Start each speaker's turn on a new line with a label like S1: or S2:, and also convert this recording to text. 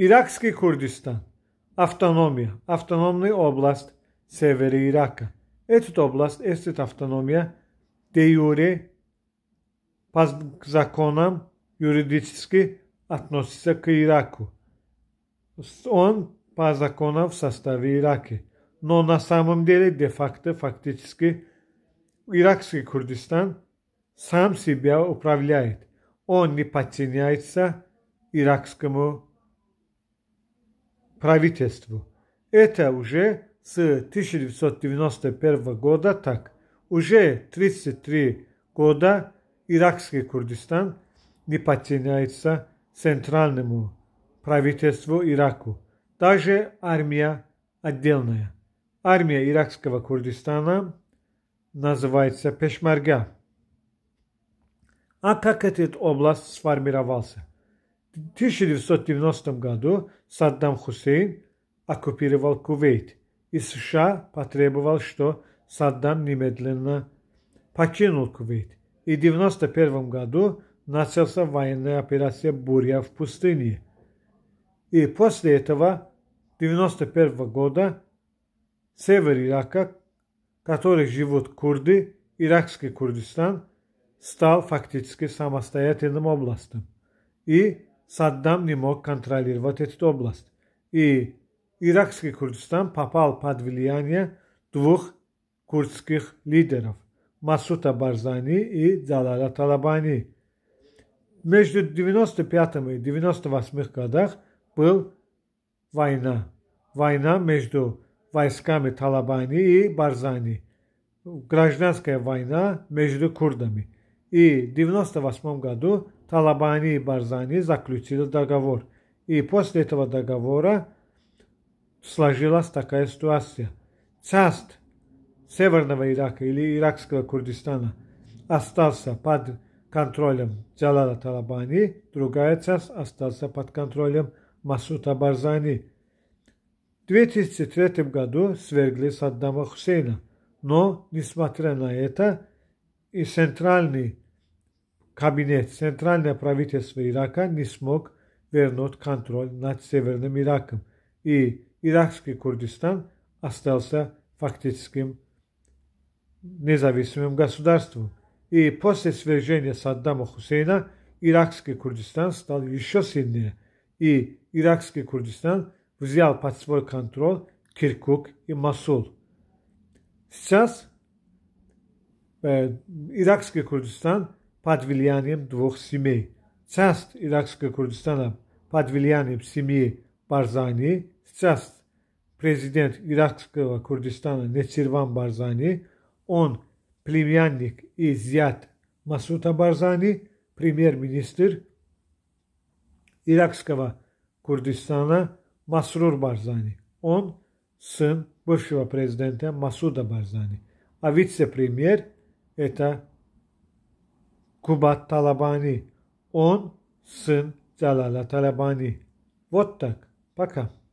S1: Иракский Курдистан. Автономия. Автономная область севера Ирака. Эта область Эта автономия де юре по законам юридически относится к Ираку. Он по законам в составе Ирака. Но на самом деле, де-факто, фактически, иракский Курдистан сам себя управляет. Он не подчиняется иракскому правительству. Это уже с 1991 года так. Уже 33 года иракский Курдистан не подчиняется центральному правительству Ираку. Даже армия отдельная. Армия иракского Курдистана называется Пешмарга. А как этот область сформировался? 1990 году Саддам Хусейн оккупировал Кувейт, и США потребовал, что Саддам немедленно покинул Кувейт. И в 1991 году начался военная операция «Буря в пустыне». И после этого, 1991 года, север Ирака, в котором живут курды, иракский Курдистан, стал фактически самостоятельным областью. И Саддам не мог контролировать эту область. И иракский Курдистан попал под влияние двух курдских лидеров – Масута Барзани и Джалала Талабани. Между 95 и 98 годах был война. Война между войсками Талабани и Барзани. Гражданская война между курдами. И в 98 году Талабани и Барзани заключили договор. И после этого договора сложилась такая ситуация. Часть Северного Ирака или Иракского Курдистана остался под контролем Джалала Талабани, другая часть остался под контролем Масута Барзани. В 2003 году свергли Саддама Хусейна, но, несмотря на это, и центральный Кабинет Центральное правительство Ирака не смог вернуть контроль над Северным Ираком, и иракский Курдистан остался фактическим независимым государством. И после свержения Саддама Хусейна иракский Курдистан стал еще сильнее, и иракский Курдистан взял под свой контроль Киркук и Масул. Сейчас э, иракский Курдистан – под влиянием двух семей. Часть Иракского Курдистана под влиянием семьи Барзани, Часть президент Иракского Курдистана Нечирван Барзани, он племянник и зять Масута Барзани, премьер-министр Иракского Курдистана Масрур Барзани. Он сын бывшего президента Масуда Барзани. А вице-премьер – это Kubat Talabani. On sın Celala Talabani. Vottak. Bakam.